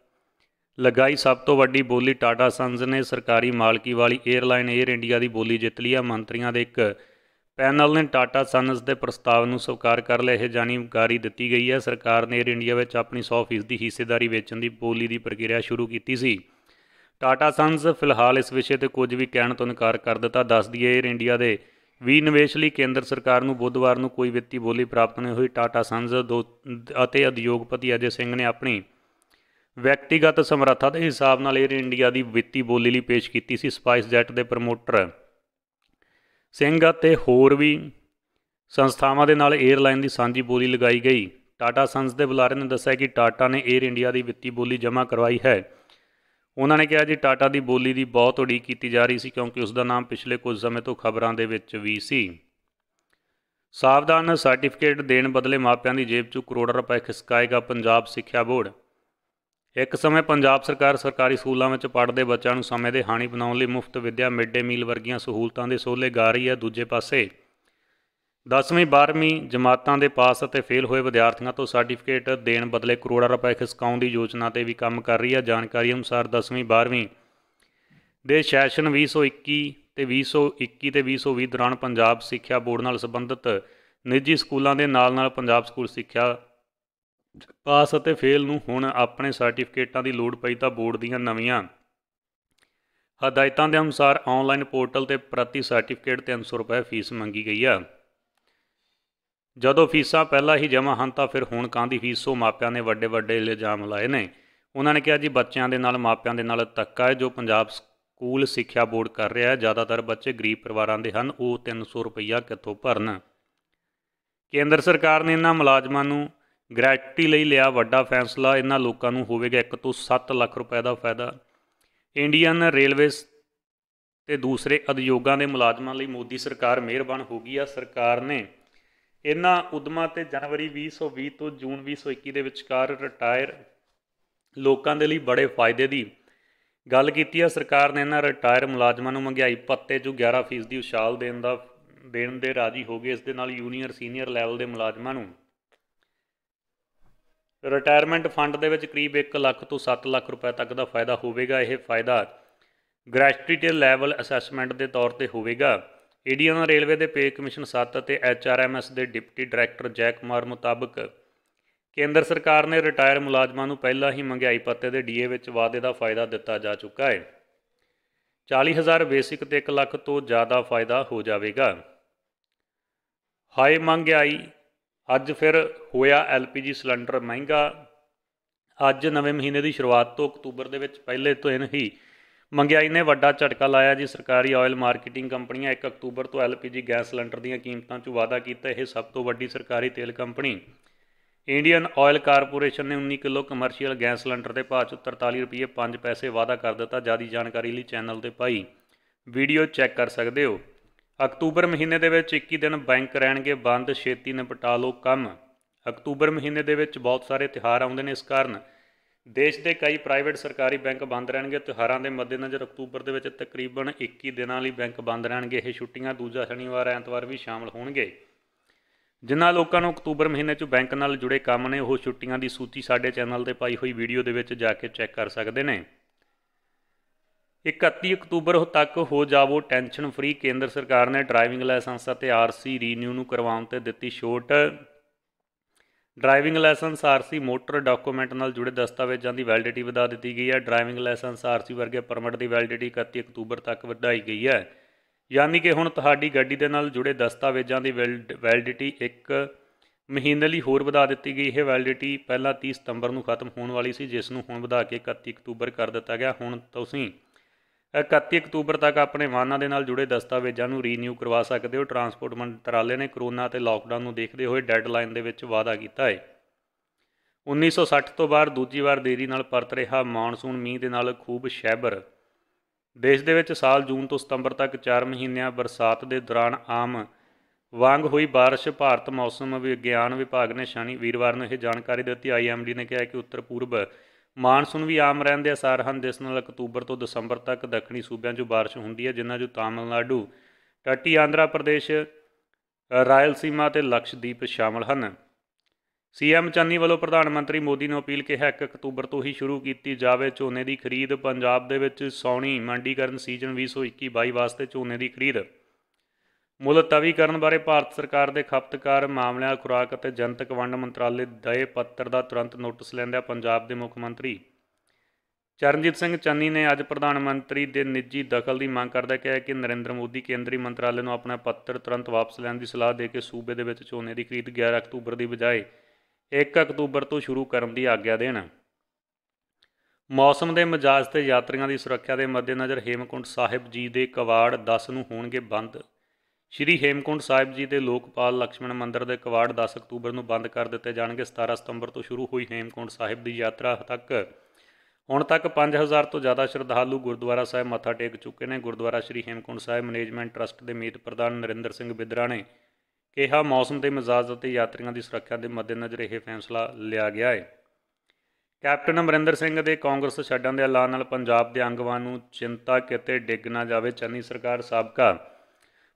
ਲਗਾਈ ਸਭ ਤੋਂ ਵੱਡੀ ਬੋਲੀ ਟਾਟਾ ਸੰਸ ਨੇ ਸਰਕਾਰੀ ਮਾਲਕੀ ਵਾਲੀ 에ਅਰਲਾਈਨ 에ਅਰ ਇੰਡੀਆ ਦੀ ਬੋਲੀ ਜਿੱਤ ਲਈ ਹੈ ਮੰਤਰੀਆਂ ਦੇ ਇੱਕ ਪੈਨਲ ਨੇ ਟਾਟਾ ਸਨਸ ਦੇ ਪ੍ਰਸਤਾਵ ਨੂੰ ਸਵਾਰ ਕਰ ਲਿਆ ਇਹ ਜਾਣਕਾਰੀ ਦਿੱਤੀ ਗਈ ਹੈ ਸਰਕਾਰ ਨੇ 에ਅਰ ਇੰਡੀਆ ਵਿੱਚ ਆਪਣੀ 100% ਦੀ ਹਿੱਸੇਦਾਰੀ ਵੇਚਣ ਦੀ ਬੋਲੀ ਦੀ ਪ੍ਰਕਿਰਿਆ ਸ਼ੁਰੂ ਕੀਤੀ ਸੀ ਟਾਟਾ ਸਨਸ ਫਿਲਹਾਲ ਇਸ ਵਿਸ਼ੇ ਤੇ ਕੁਝ ਵੀ ਕਹਿਣ ਤੋਂ ਇਨਕਾਰ ਕਰ ਦਿੱਤਾ ਦੱਸ ਦਈਏ 에ਅਰ ਇੰਡੀਆ ਦੇ ਵੀ ਨਿਵੇਸ਼ ਲਈ ਕੇਂਦਰ ਸਰਕਾਰ ਨੂੰ ਬੁੱਧਵਾਰ ਨੂੰ ਕੋਈ ਵਿੱਤੀ ਬੋਲੀ ਪ੍ਰਾਪਤ ਨਹੀਂ ਹੋਈ ਟਾਟਾ ਸੰਸ ਅਤੇ ਉਦਯੋਗਪਤੀ ਅਜੇ ਸਿੰਘ ਨੇ ਆਪਣੀ ਵਿਅਕਤੀਗਤ ਸਮਰੱਥਾ ਦੇ ਹਿਸਾਬ ਨਾਲ 에ਅਰ ਇੰਡੀਆ ਦੀ ਵਿੱਤੀ ਬੋਲੀ ਲਈ ਪੇਸ਼ ਕੀਤੀ ਸੀ ਸਪਾਈਸ ਜੈਟ ਦੇ ਪ੍ਰਮੋਟਰ ਸਿੰਘ ਅਤੇ ਹੋਰ ਵੀ ਸੰਸਥਾਵਾਂ ਦੇ ਨਾਲ 에ਅਰਲਾਈਨ ਦੀ ਸਾਂਝੀ ਬੋਲੀ ਲਗਾਈ ਗਈ ਟਾਟਾ ਸੰਸ ਦੇ ਬੁਲਾਰੇ ਨੇ ਦੱਸਿਆ ਕਿ ਟਾਟਾ ਨੇ 에ਅਰ ਇੰਡੀਆ ਦੀ ਵਿੱਤੀ ਬੋਲੀ ਜਮ੍ਹਾਂ ਕਰਵਾਈ ਹੈ ਉਹਨਾਂ ਨੇ ਕਿਹਾ ਜੀ ਟਾਟਾ ਦੀ ਬੋਲੀ ਦੀ ਬਹੁਤ ਉਡੀਕ ਕੀਤੀ ਜਾ ਰਹੀ ਸੀ ਕਿਉਂਕਿ ਉਸ ਦਾ ਨਾਮ ਪਿਛਲੇ ਕੁਝ ਸਮੇਂ ਤੋਂ ਖਬਰਾਂ ਦੇ ਵਿੱਚ ਵੀ ਸੀ ਸਾਵਧਾਨ ਸਰਟੀਫਿਕੇਟ ਦੇਣ ਬਦਲੇ ਮਾਪਿਆਂ ਦੀ ਜੇਬ 'ਚੋਂ ਕਰੋੜਾਂ ਰੁਪਏ ਖਿਸਕਾਏਗਾ ਪੰਜਾਬ ਸਿੱਖਿਆ ਬੋਰਡ ਇੱਕ ਸਮੇਂ ਪੰਜਾਬ ਸਰਕਾਰ ਸਰਕਾਰੀ ਸਕੂਲਾਂ ਵਿੱਚ ਪੜ੍ਹਦੇ ਬੱਚਿਆਂ ਨੂੰ ਸਮੇਂ ਦੇ ਹਾਣੀ ਬਣਾਉਣ ਲਈ ਮੁਫਤ ਵਿੱਦਿਆ ਮਿਡ ਡੇ ਮੀਲ ਵਰਗੀਆਂ ਸਹੂਲਤਾਂ ਦੇ ਸੋਲੇ ਗਾ ਰਹੀ ਹੈ ਦੂਜੇ ਪਾਸੇ 10ਵੀਂ 12ਵੀਂ ਜਮਾਤਾਂ ਦੇ ਪਾਸ ਅਤੇ ਫੇਲ ਹੋਏ ਵਿਦਿਆਰਥੀਆਂ ਤੋਂ ਸਰਟੀਫਿਕੇਟ ਦੇਣ ਬਦਲੇ ਕਰੋੜਾਂ ਰੁਪਏ ਖਿਸਕਾਉਣ ਦੀ ਯੋਜਨਾ ਤੇ ਵੀ ਕੰਮ ਕਰ ਰਹੀ ਹੈ ਜਾਣਕਾਰੀ ਅਨੁਸਾਰ 10ਵੀਂ 12ਵੀਂ ਦੇ ਸੈਸ਼ਨ 2021 ਤੇ 2021 ਤੇ 2020 ਦੌਰਾਨ ਪੰਜਾਬ ਸਿੱਖਿਆ ਬੋਰਡ ਨਾਲ ਸੰਬੰਧਿਤ ਨਿੱਜੀ ਸਕੂਲਾਂ ਦੇ ਨਾਲ ਨਾਲ ਪੰਜਾਬ ਸਕੂਲ ਸਿੱਖਿਆ ਪਾਸ ਅਤੇ ਫੇਲ ਨੂੰ ਹੁਣ ਆਪਣੇ ਸਰਟੀਫਿਕੇਟਾਂ ਦੀ ਲੋੜ ਪਈ ਤਾਂ ਬੋਰਡ ਦੀਆਂ ਨਵੀਆਂ ਹਦਾਇਤਾਂ ਦੇ ਅਨੁਸਾਰ ਆਨਲਾਈਨ ਪੋਰਟਲ ਤੇ ਪ੍ਰਤੀ ਸਰਟੀਫਿਕੇਟ 300 ਰੁਪਏ ਫੀਸ ਮੰਗੀ ਗਈ ਆ ਜਦੋਂ ਫੀਸਾਂ ਪਹਿਲਾਂ ਹੀ ਜਮ੍ਹਾਂ ਹਨ ਤਾਂ ਫਿਰ ਹੁਣ ਕਾਂ ਦੀ ਫੀਸ ਸੋ ਮਾਪਿਆਂ ਨੇ ਵੱਡੇ ਵੱਡੇ ਇਲਜ਼ਾਮ ਲਾਏ ਨੇ ਉਹਨਾਂ ਨੇ ਕਿਹਾ ਜੀ ਬੱਚਿਆਂ ਦੇ ਨਾਲ ਮਾਪਿਆਂ ਦੇ ਨਾਲ ਤੱਕਾ ਹੈ ਜੋ ਪੰਜਾਬ ਸਕੂਲ ਸਿੱਖਿਆ ਬੋਰਡ ਕਰ ਰਿਹਾ ਹੈ ਜ਼ਿਆਦਾਤਰ ਬੱਚੇ ਗਰੀਬ ਪਰਿਵਾਰਾਂ ਦੇ ਹਨ ਉਹ 300 ਰੁਪਏ ਕਿੱਥੋਂ ਭਰਨ ਕੇਂਦਰ ਸਰਕਾਰ ਨੇ ਇਹਨਾਂ ਮੁਲਾਜ਼ਮਾਂ ਨੂੰ ਗ੍ਰੈਟੀ ਲਈ ਲਿਆ ਵੱਡਾ ਫੈਸਲਾ ਇਹਨਾਂ ਲੋਕਾਂ ਨੂੰ ਹੋਵੇਗਾ 1 ਤੋਂ 7 ਲੱਖ ਰੁਪਏ ਦਾ ਫਾਇਦਾ ਇੰਡੀਅਨ ਰੇਲਵੇਜ਼ ਤੇ ਦੂਸਰੇ ਉਦਯੋਗਾਂ ਦੇ ਮੁਲਾਜ਼ਮਾਂ ਲਈ ਮੋਦੀ ਸਰਕਾਰ ਮਿਹਰਬਾਨ ਹੋ ਗਈ ਆ ਸਰਕਾਰ ਨੇ ਇਹਨਾਂ ਉਦਮਾਂ ਤੇ ਜਨਵਰੀ 2020 ਤੋਂ ਜੂਨ 2021 ਦੇ ਵਿਚਕਾਰ ਰਿਟਾਇਰ ਲੋਕਾਂ ਦੇ ਲਈ ਬੜੇ ਫਾਇਦੇ ਦੀ ਗੱਲ ਕੀਤੀ ਆ ਸਰਕਾਰ ਨੇ ਇਹਨਾਂ ਰਿਟਾਇਰ ਮੁਲਾਜ਼ਮਾਂ ਨੂੰ ਮੰਗਿਆਈ ਪੱਤੇ 'ਚ 11% ਦੀ ਉਛਾਲ ਦੇਣ ਦਾ ਦੇਣ ਦੇ ਰਾਜੀ ਹੋ ਗਏ ਇਸ ਦੇ ਨਾਲ ਜੂਨੀਅਰ ਸੀਨੀਅਰ ਲੈਵਲ ਦੇ ਮੁਲਾਜ਼ਮਾਂ ਨੂੰ ਰਿਟਾਇਰਮੈਂਟ ਫੰਡ ਦੇ ਵਿੱਚ ਕਰੀਬ 1 ਲੱਖ ਤੋਂ 7 ਲੱਖ ਰੁਪਏ ਤੱਕ ਦਾ ਫਾਇਦਾ ਹੋਵੇਗਾ ਇਹ ਫਾਇਦਾ ਗ੍ਰੈਚੁਇਟੀ ਲੈਵਲ ਅਸੈਸਮੈਂਟ ਦੇ ਤੌਰ ਤੇ ਹੋਵੇਗਾ ਇੰਡੀਅਨ ਰੇਲਵੇ ਦੇ ਪੇ ਕਮਿਸ਼ਨ 7 ਅਤੇ ਐਚਆਰਐਮਐਸ ਦੇ ਡਿਪਟੀ ਡਾਇਰੈਕਟਰ ਜੈਕ ਕੁਮਾਰ ਮੁਤਾਬਕ ਕੇਂਦਰ ਸਰਕਾਰ ਨੇ ਰਿਟਾਇਰ ਮੁਲਾਜ਼ਮਾਂ ਨੂੰ ਪਹਿਲਾਂ ਹੀ ਮੰਗਾਈ ਪੱਤੇ ਦੇ ਡੀਏ ਵਿੱਚ ਵਾਅਦੇ ਦਾ ਫਾਇਦਾ ਦਿੱਤਾ ਜਾ ਚੁੱਕਾ ਹੈ 40000 ਬੇਸਿਕ ਤੇ 1 ਲੱਖ ਤੋਂ ਜ਼ਿਆਦਾ ਫਾਇਦਾ ਹੋ ਜਾਵੇਗਾ ਹਾਈ ਮੰਗਾਈ ਅੱਜ ਫਿਰ ਹੋਇਆ ਐਲਪੀਜੀ ਸਿਲੰਡਰ ਮਹਿੰਗਾ ਅੱਜ ਨਵੇਂ ਮਹੀਨੇ ਦੀ ਸ਼ੁਰੂਆਤ ਤੋਂ ਅਕਤੂਬਰ ਦੇ ਵਿੱਚ ਪਹਿਲੇ ਤੋਂ ਹੀ ਮੰਗਿਆਈ ਨੇ ਵੱਡਾ ਝਟਕਾ ਲਾਇਆ ਜੀ ਸਰਕਾਰੀ ਆਇਲ ਮਾਰਕੀਟਿੰਗ ਕੰਪਨੀਆਂ 1 ਅਕਤੂਬਰ ਤੋਂ ਐਲਪੀਜੀ ਗੈਸ ਸਿਲੰਡਰ ਦੀਆਂ ਕੀਮਤਾਂ 'ਚ ਵਾਧਾ ਕੀਤਾ ਇਹ ਸਭ ਤੋਂ ਵੱਡੀ ਸਰਕਾਰੀ ਤੇਲ ਕੰਪਨੀ ਇੰਡੀਅਨ ਆਇਲ ਕਾਰਪੋਰੇਸ਼ਨ ਨੇ 19 ਕਿਲੋ ਕਮਰਸ਼ੀਅਲ ਗੈਸ ਸਿਲੰਡਰ ਦੇ ਭਾਅ 'ਚ 43 ਰੁਪਏ 5 ਪੈਸੇ ਵਾਧਾ ਕਰ ਦਿੱਤਾ ਜਿਆਦੀ ਜਾਣਕਾਰੀ ਲਈ ਚੈਨਲ ਤੇ ਪਾਈ ਵੀਡੀਓ ਚੈੱਕ ਕਰ ਸਕਦੇ ਹੋ ਅਕਤੂਬਰ ਮਹੀਨੇ ਦੇ ਵਿੱਚ 21 ਦਿਨ ਬੈਂਕ ਰਹਿਣਗੇ ਬੰਦ ਛੇਤੀ ਨਿਪਟਾ ਲਓ ਕੰਮ ਅਕਤੂਬਰ ਮਹੀਨੇ ਦੇ ਵਿੱਚ ਬਹੁਤ ਸਾਰੇ ਤਿਹਾਰ ਆਉਂਦੇ ਨੇ ਇਸ ਕਾਰਨ ਦੇਸ਼ ਦੇ ਕਈ ਪ੍ਰਾਈਵੇਟ ਸਰਕਾਰੀ ਬੈਂਕ ਬੰਦ ਰਹਿਣਗੇ ਤਿਹਾਰਾਂ ਦੇ ਮੱਦੇਨਜ਼ਰ ਅਕਤੂਬਰ ਦੇ ਵਿੱਚ ਤਕਰੀਬਨ 21 ਦਿਨਾਂ ਲਈ ਬੈਂਕ ਬੰਦ ਰਹਿਣਗੇ ਇਹ ਛੁੱਟੀਆਂ ਦੂਜਾ ਸ਼ਨੀਵਾਰ ਐਤਵਾਰ ਵੀ ਸ਼ਾਮਲ ਹੋਣਗੇ ਜਿਨ੍ਹਾਂ ਲੋਕਾਂ ਨੂੰ ਅਕਤੂਬਰ ਮਹੀਨੇ 'ਚ ਬੈਂਕ ਨਾਲ ਜੁੜੇ ਕੰਮ ਨੇ ਉਹ ਛੁੱਟੀਆਂ ਦੀ ਸੂਚੀ ਸਾਡੇ ਚੈਨਲ ਤੇ ਪਾਈ ਹੋਈ ਵੀਡੀਓ ਦੇ ਵਿੱਚ ਜਾ ਕੇ ਚੈੱਕ ਕਰ ਸਕਦੇ ਨੇ 31 ਅਕਤੂਬਰ ਤੱਕ ਹੋ ਜਾਵੋ ਟੈਨਸ਼ਨ ਫ੍ਰੀ ਕੇਂਦਰ ਸਰਕਾਰ ਨੇ ਡਰਾਈਵਿੰਗ ਲਾਇਸੈਂਸ ਅਤੇ ਆਰਸੀ ਰੀਨਿਊ ਨੂੰ ਕਰਵਾਉਣ ਤੇ ਦਿੱਤੀ ਛੋਟ driving licence RC motor document ਨਾਲ ਜੁੜੇ ਦਸਤਾਵੇਜ਼ਾਂ ਦੀ ਵੈਲਿਡਿਟੀ ਵਧਾ ਦਿੱਤੀ ਗਈ ਹੈ ਡਰਾਈਵਿੰਗ ਲਾਇਸੈਂਸ ਆਰਸੀ ਵਰਗੇ ਪਰਮਿਟ ਦੀ ਵੈਲਿਡਿਟੀ 31 ਅਕਤੂਬਰ ਤੱਕ ਵਧਾਈ ਗਈ ਹੈ ਯਾਨੀ ਕਿ ਹੁਣ ਤੁਹਾਡੀ ਗੱਡੀ ਦੇ ਨਾਲ ਜੁੜੇ ਦਸਤਾਵੇਜ਼ਾਂ ਦੀ ਵੈਲਿਡਿਟੀ 1 ਮਹੀਨੇ ਲਈ ਹੋਰ ਵਧਾ ਦਿੱਤੀ ਗਈ ਹੈ ਵੈਲਿਡਿਟੀ ਪਹਿਲਾਂ 30 ਸਤੰਬਰ ਨੂੰ ਖਤਮ ਹੋਣ ਵਾਲੀ ਸੀ ਜਿਸ ਨੂੰ ਹੁਣ ਵਧਾ ਕੇ 31 ਅਕਤੂਬਰ ਕਰ ਦਿੱਤਾ ਗਿਆ ਹੁਣ ਤੁਸੀਂ 31 ਅਕਤੂਬਰ ਤੱਕ ਆਪਣੇ ਵਾਹਨਾਂ ਦੇ ਨਾਲ ਜੁੜੇ ਦਸਤਾਵੇਜ਼ਾਂ ਨੂੰ ਰੀਨਿਊ ਕਰਵਾ ਸਕਦੇ ਹੋ ਟਰਾਂਸਪੋਰਟ ਮੰਤਰਾਲੇ ਨੇ ਕਰੋਨਾ ਤੇ ਲਾਕਡਾਊਨ ਨੂੰ ਦੇਖਦੇ ਹੋਏ ਡੈਡਲਾਈਨ ਦੇ ਵਿੱਚ ਵਾਅਦਾ ਕੀਤਾ ਹੈ 1960 ਤੋਂ ਬਾਅਦ ਦੂਜੀ ਵਾਰ ਦੇਰੀ ਨਾਲ ਪਰਤ ਰਿਹਾ ਮੌਨਸੂਨ ਮੀਂਹ ਦੇ ਨਾਲ ਖੂਬ ਸ਼ੈਬਰ ਦੇਸ਼ ਦੇ ਵਿੱਚ ਸਾਲ ਜੂਨ ਤੋਂ ਸਤੰਬਰ ਤੱਕ 4 ਮਹੀਨਿਆਂ ਬਰਸਾਤ ਦੇ ਦੌਰਾਨ ਆਮ ਵਾਂਗ ਹੋਈ بارش ਭਾਰਤ ਮੌਸਮ ਵਿਗਿਆਨ ਵਿਭਾਗ ਨੇ ਸ਼ਨੀ ਵੀਰਵਾਰ ਨੂੰ ਇਹ ਜਾਣਕਾਰੀ ਦਿੱਤੀ ਆਈਐਮਡੀ ਨੇ ਕਿਹਾ ਕਿ ਉੱਤਰ ਪੂਰਬ ਮਾਨਸੂਨ ਵੀ ਆਮ ਰਹਿਣ ਦੇ ਅਸਾਰ ਹਨ ਜਿਸ ਨਾਲ ਅਕਤੂਬਰ ਤੋਂ ਦਸੰਬਰ ਤੱਕ ਦੱਖਣੀ ਸੂਬਿਆਂ 'ਚ بارش ਹੁੰਦੀ ਹੈ ਜਿਨ੍ਹਾਂ 'ਚ ਤਾਮਿਲਨਾਡੂ ਟੱਟੀ ਆਂਧਰਾ ਪ੍ਰਦੇਸ਼ ਸੀਮਾ ਤੇ ਲਕਸ਼ਦੀਪ ਸ਼ਾਮਲ ਹਨ ਸੀਐਮ ਚੰਨੀ ਵੱਲੋਂ ਪ੍ਰਧਾਨ ਮੰਤਰੀ ਮੋਦੀ ਨੂੰ ਅਪੀਲ ਕਿ 1 ਅਕਤੂਬਰ ਤੋਂ ਹੀ ਸ਼ੁਰੂ ਕੀਤੀ ਜਾਵੇ ਝੋਨੇ ਦੀ ਖਰੀਦ ਪੰਜਾਬ ਦੇ ਵਿੱਚ ਸੌਣੀ ਮੰਡੀਕਰਨ ਸੀਜ਼ਨ 2021-22 ਵਾਸਤੇ ਝੋਨੇ ਦੀ ਖਰੀਦ ਮੂਲ ਤਵੀਕਰਨ ਬਾਰੇ ਭਾਰਤ ਸਰਕਾਰ ਦੇ ਖਪਤਕਾਰ ਮਾਮਲਿਆਂ ਖੁਰਾਕ ਅਤੇ ਜਨਤਕ ਵੰਡ ਮੰਤਰਾਲੇ ਦਏ ਪੱਤਰ ਦਾ ਤੁਰੰਤ ਨੋਟਿਸ ਲੈਂਦਿਆਂ ਪੰਜਾਬ ਦੇ ਮੁੱਖ ਮੰਤਰੀ ਚਰਨਜੀਤ ਸਿੰਘ ਚੰਨੀ ਨੇ ਅੱਜ ਪ੍ਰਧਾਨ ਮੰਤਰੀ ਦੇ ਨਿੱਜੀ ਦਖਲ ਦੀ ਮੰਗ ਕਰਦਾ ਕਿਹਾ ਕਿ ਨਰਿੰਦਰ ਮੋਦੀ ਕੇਂਦਰੀ ਮੰਤਰਾਲੇ ਨੂੰ ਆਪਣਾ ਪੱਤਰ ਤੁਰੰਤ ਵਾਪਸ ਲੈਣ ਦੀ ਸਲਾਹ ਦੇ ਕੇ ਸੂਬੇ ਦੇ ਵਿੱਚ ਝੋਨੇ ਦੀ ਖਰੀਦ 11 ਅਕਤੂਬਰ ਦੀ ਬਜਾਏ 1 ਅਕਤੂਬਰ ਤੋਂ ਸ਼ੁਰੂ ਕਰਨ ਦੀ ਆਗਿਆ ਦੇਣ ਮੌਸਮ ਦੇ ਮਜਾਜ ਤੇ ਯਾਤਰੀਆਂ ਦੀ ਸੁਰੱਖਿਆ ਦੇ ਮੱਦੇਨਜ਼ਰ ਹੇਮਕੁੰਟ ਸਾਹਿਬ ਜੀ ਦੇ ਕਵਾੜ 10 ਨੂੰ ਹੋਣਗੇ ਬੰਦ ਸ਼੍ਰੀ ਹੇਮਕੁੰਡ ਸਾਹਿਬ ਜੀ ਦੇ ਲੋਕਪਾਲ ਲక్ష్ਮਣ ਮੰਦਿਰ ਦੇ ਕਵਾੜ 10 ਅਕਤੂਬਰ ਨੂੰ ਬੰਦ ਕਰ ਦਿੱਤੇ ਜਾਣਗੇ 17 ਸਤੰਬਰ ਤੋਂ ਸ਼ੁਰੂ ਹੋਈ ਹੇਮਕੁੰਡ ਸਾਹਿਬ ਦੀ ਯਾਤਰਾ ਤੱਕ ਹੁਣ ਤੱਕ 5000 ਤੋਂ ਜ਼ਿਆਦਾ ਸ਼ਰਧਾਲੂ ਗੁਰਦੁਆਰਾ ਸਾਹਿਬ ਮੱਥਾ ਟੇਕ ਚੁੱਕੇ ਨੇ ਗੁਰਦੁਆਰਾ ਸ਼੍ਰੀ ਹੇਮਕੁੰਡ ਸਾਹਿਬ ਮੈਨੇਜਮੈਂਟ ਟਰਸਟ ਦੇ ਮੀਤ ਪ੍ਰਧਾਨ ਨਰਿੰਦਰ ਸਿੰਘ ਬਿਦਰਾ ਨੇ ਕਿਹਾ ਮੌਸਮ ਦੇ ਮਜ਼ਾਜ ਅਤੇ ਯਾਤਰੀਆਂ ਦੀ ਸੁਰੱਖਿਆ ਦੇ ਮੱਦੇਨਜ਼ਰ ਇਹ ਫੈਸਲਾ ਲਿਆ ਗਿਆ ਹੈ ਕੈਪਟਨ ਅਮਰਿੰਦਰ ਸਿੰਘ ਦੇ ਕਾਂਗਰਸ ਛੱਡਣ ਦੇ ਐਲਾਨ ਨਾਲ ਪੰਜਾਬ ਦੇ ਅੰਗਵਾਂ ਨੂੰ ਚਿੰਤਾ ਕਿਤੇ ਡਿੱਗ ਨਾ ਜਾਵੇ ਚੰਨੀ ਸਰਕਾਰ ਸਾਬਕਾ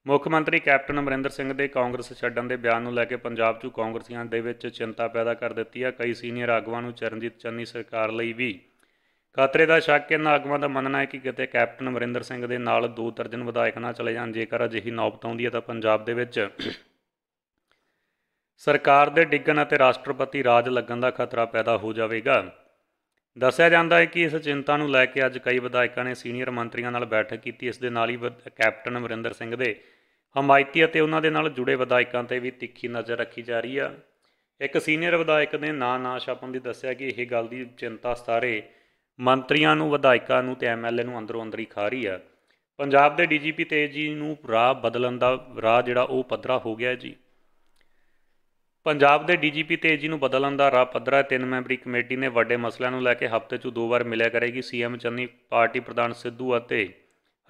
ਮੁੱਖ ਮੰਤਰੀ ਕੈਪਟਨ ਅਮਰਿੰਦਰ ਸਿੰਘ ਦੇ ਕਾਂਗਰਸ ਛੱਡਣ ਦੇ ਬਿਆਨ ਨੂੰ ਲੈ ਕੇ ਪੰਜਾਬ 'ਚ ਕਾਂਗਰਸੀਆਂ ਦੇ ਵਿੱਚ ਚਿੰਤਾ ਪੈਦਾ ਕਰ ਦਿੱਤੀ ਹੈ ਕਈ ਸੀਨੀਅਰ ਆਗੂਆਂ ਨੂੰ ਚਰਨਜੀਤ ਚੰਨੀ ਸਰਕਾਰ ਲਈ ਵੀ ਖਤਰੇ ਦਾ ਸ਼ੱਕ ਇਹਨਾਂ ਆਗੂਆਂ ਦਾ ਮੰਨਣਾ ਹੈ ਕਿ ਕਿਤੇ ਕੈਪਟਨ ਅਮਰਿੰਦਰ ਸਿੰਘ ਦੇ ਨਾਲ ਦੋ ਦਰਜਨ ਵਿਧਾਇਕ ਨਾ ਚਲੇ ਜਾਣ ਜੇਕਰ ਅਜਿਹੀ ਨੌਬਤ ਆਉਂਦੀ ਹੈ ਤਾਂ ਪੰਜਾਬ ਦੇ ਵਿੱਚ ਸਰਕਾਰ ਦੇ ਡਿੱਗਣ ਅਤੇ ਰਾਸ਼ਟਰਪਤੀ ਰਾਜ ਲੱਗਣ ਦਾ ਖਤਰਾ ਪੈਦਾ ਹੋ ਜਾਵੇਗਾ ਦੱਸਿਆ ਜਾਂਦਾ ਹੈ ਕਿ ਇਸ ਚਿੰਤਾ ਨੂੰ ਲੈ ਕੇ ਅੱਜ ਕਈ ਵਿਧਾਇਕਾਂ ਨੇ ਸੀਨੀਅਰ ਮੰਤਰੀਆਂ ਨਾਲ ਬੈਠਕ ਕੀਤੀ ਇਸ ਦੇ ਨਾਲ ਹੀ ਕੈਪਟਨ ਅਮਰਿੰਦਰ ਸਿੰਘ ਦੇ ਹਮਾਇਤੀ ਅਤੇ ਉਹਨਾਂ ਦੇ ਨਾਲ ਜੁੜੇ ਵਿਧਾਇਕਾਂ ਤੇ ਵੀ ਤਿੱਖੀ ਨਜ਼ਰ ਰੱਖੀ ਜਾ ਰਹੀ ਆ ਇੱਕ ਸੀਨੀਅਰ ਵਿਧਾਇਕ ਨੇ ਨਾਂ ਨਾ ਛਾਪਣ ਦੀ ਦੱਸਿਆ ਕਿ ਇਹ ਗੱਲ ਦੀ ਚਿੰਤਾ ਸਾਰੇ ਮੰਤਰੀਆਂ ਨੂੰ ਵਿਧਾਇਕਾਂ ਨੂੰ ਤੇ ਐਮਐਲਏ ਨੂੰ ਅੰਦਰੋਂ ਅੰਦਰ ਹੀ ਖਾ ਰਹੀ ਆ ਪੰਜਾਬ ਦੇ ਡੀਜੀਪੀ ਤੇਜ ਜੀ ਨੂੰ ਰਾਹ ਬਦਲਣ ਦਾ ਰਾਹ ਜਿਹੜਾ ਉਹ ਪੱਧਰਾ ਹੋ ਗਿਆ ਜੀ ਪੰਜਾਬ ਦੇ ਡੀਜੀਪੀ ਤੇਜ ਜੀ ਨੂੰ ਬਦਲਣ ਦਾ ਰਾਹ ਪੱਧਰਾ ਤਿੰਨ ਮੈਂਬਰੀ ਕਮੇਟੀ ਨੇ ਵੱਡੇ ਮਸਲਿਆਂ ਨੂੰ ਲੈ ਕੇ ਹਫ਼ਤੇ 'ਚ ਦੋ ਵਾਰ ਮਿਲਿਆ ਕਰੇਗੀ ਸੀਐਮ ਚੰਨੀ ਪਾਰਟੀ ਪ੍ਰਧਾਨ ਸਿੱਧੂ ਅਤੇ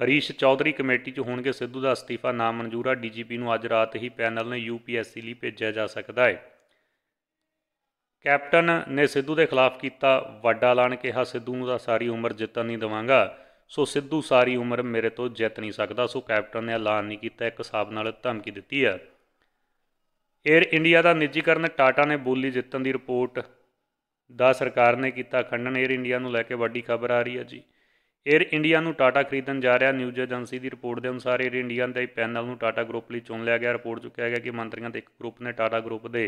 ਹਰੀਸ਼ ਚੌਧਰੀ ਕਮੇਟੀ 'ਚ ਹੋਣਗੇ ਸਿੱਧੂ ਦਾ ਅਸਤੀਫਾ ਨਾ ਮਨਜ਼ੂਰਾ ਡੀਜੀਪੀ ਨੂੰ ਅੱਜ ਰਾਤ ਹੀ ਪੈਨਲ ਨੇ ਯੂਪੀਐਸਸੀ ਲਈ ਭੇਜਿਆ ਜਾ ਸਕਦਾ ਹੈ ਕੈਪਟਨ ਨੇ ਸਿੱਧੂ ਦੇ ਖਿਲਾਫ ਕੀਤਾ ਵੱਡਾ ਐਲਾਨ ਕਿਹਾ ਸਿੱਧੂ ਨੂੰ ਤਾਂ ਸਾਰੀ ਉਮਰ ਜਿੱਤਣ ਨਹੀਂ ਦਵਾਂਗਾ ਸੋ ਸਿੱਧੂ ਸਾਰੀ ਉਮਰ ਮੇਰੇ ਤੋਂ ਜਿੱਤ ਨਹੀਂ ਸਕਦਾ ਸੋ ਕੈਪਟਨ ਨੇ ਐਲਾਨ ਨਹੀਂ ਕੀਤਾ ਇੱਕ ਹਿਸਾਬ ਨਾਲ ਧਮਕੀ ਦਿੱਤੀ ਹੈ 에ਅਰ ਇੰਡੀਆ ਦਾ ਨਿੱਜੀਕਰਨ ਟਾਟਾ ਨੇ ਬੋਲੀ ਜਿੱਤਣ ਦੀ ਰਿਪੋਰਟ ਦਾ ਸਰਕਾਰ ਨੇ ਕੀਤਾ ਖੰਡਨ 에ਅਰ ਇੰਡੀਆ ਨੂੰ ਲੈ ਕੇ ਵੱਡੀ ਖਬਰ ਆ ਰਹੀ ਹੈ ਜੀ ਏਅਰ ਇੰਡੀਆ ਨੂੰ ਟਾਟਾ ਖਰੀਦਣ ਜਾ ਰਿਹਾ ਨਿਊਜ਼ ਏਜੰਸੀ ਦੀ ਰਿਪੋਰਟ ਦੇ ਅਨੁਸਾਰ ਏਅਰ ਇੰਡੀਆ ਦੇ ਪੈਨਲ ਨੂੰ ਟਾਟਾ ਗਰੁੱਪ ਲਈ ਚੁਣ ਲਿਆ ਗਿਆ ਰਿਪੋਰਟ ਚ ਕਿਹਾ ਗਿਆ ਕਿ ਮੰਤਰੀਆਂ ਦੇ ਇੱਕ ਗਰੁੱਪ ਨੇ ਟਾਟਾ ਗਰੁੱਪ ਦੇ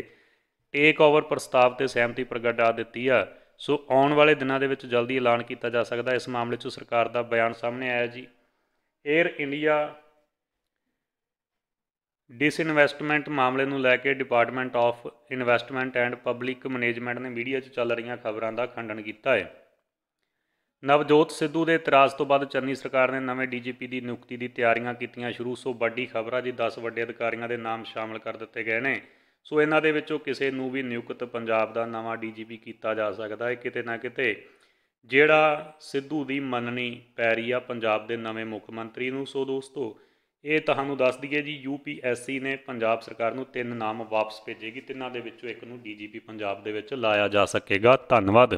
ਟੇਕ ਓਵਰ ਪ੍ਰਸਤਾਵ ਤੇ ਸਹਿਮਤੀ ਪ੍ਰਗਟਾ ਦਿੱਤੀ ਆ ਸੋ ਆਉਣ ਵਾਲੇ ਦਿਨਾਂ ਦੇ ਵਿੱਚ ਜਲਦੀ ਐਲਾਨ ਕੀਤਾ ਜਾ ਸਕਦਾ ਇਸ ਮਾਮਲੇ 'ਚ ਸਰਕਾਰ ਦਾ ਬਿਆਨ ਸਾਹਮਣੇ ਆਇਆ ਜੀ ਏਅਰ ਇੰਡੀਆ ਡਿਸਇਨਵੈਸਟਮੈਂਟ ਮਾਮਲੇ ਨੂੰ ਲੈ ਕੇ department of investment and public management ਨੇ ਮੀਡੀਆ 'ਚ ਚੱਲ ਰਹੀਆਂ ਖਬਰਾਂ ਦਾ ਖੰਡਨ ਕੀਤਾ ਹੈ ਨਵਜੋਤ ਸਿੱਧੂ ਦੇ ਇਤਰਾਜ਼ ਤੋਂ ਬਾਅਦ ਚੰਨੀ ਸਰਕਾਰ ਨੇ ਨਵੇਂ ਡੀਜੀਪੀ ਦੀ ਨਿਯੁਕਤੀ ਦੀ ਤਿਆਰੀਆਂ ਕੀਤੀਆਂ ਸ਼ੁਰੂ ਸੋ ਵੱਡੀ ਖਬਰ ਆ ਜੀ 10 ਵੱਡੇ ਅਧਿਕਾਰੀਆਂ ਦੇ ਨਾਮ ਸ਼ਾਮਲ ਕਰ ਦਿੱਤੇ ਗਏ ਨੇ ਸੋ ਇਹਨਾਂ ਦੇ ਵਿੱਚੋਂ ਕਿਸੇ ਨੂੰ ਵੀ ਨਿਯੁਕਤ ਪੰਜਾਬ ਦਾ ਨਵਾਂ ਡੀਜੀਪੀ ਕੀਤਾ ਜਾ ਸਕਦਾ ਹੈ ਕਿਤੇ ਨਾ ਕਿਤੇ ਜਿਹੜਾ ਸਿੱਧੂ ਦੀ ਮੰਨਣੀ ਪੈ ਰਹੀ ਆ ਪੰਜਾਬ ਦੇ ਨਵੇਂ ਮੁੱਖ ਮੰਤਰੀ ਨੂੰ ਸੋ ਦੋਸਤੋ ਇਹ ਤੁਹਾਨੂੰ ਦੱਸ ਦਈਏ ਜੀ ਯੂਪੀਐਸਸੀ ਨੇ ਪੰਜਾਬ ਸਰਕਾਰ ਨੂੰ ਤਿੰਨ ਨਾਮ ਵਾਪਸ ਭੇਜੇਗੀ ਤਿੰਨਾਂ ਦੇ ਵਿੱਚੋਂ ਇੱਕ ਨੂੰ ਡੀਜੀਪੀ ਪੰਜਾਬ ਦੇ ਵਿੱਚ ਲਾਇਆ ਜਾ ਸਕੇਗਾ ਧੰਨਵਾਦ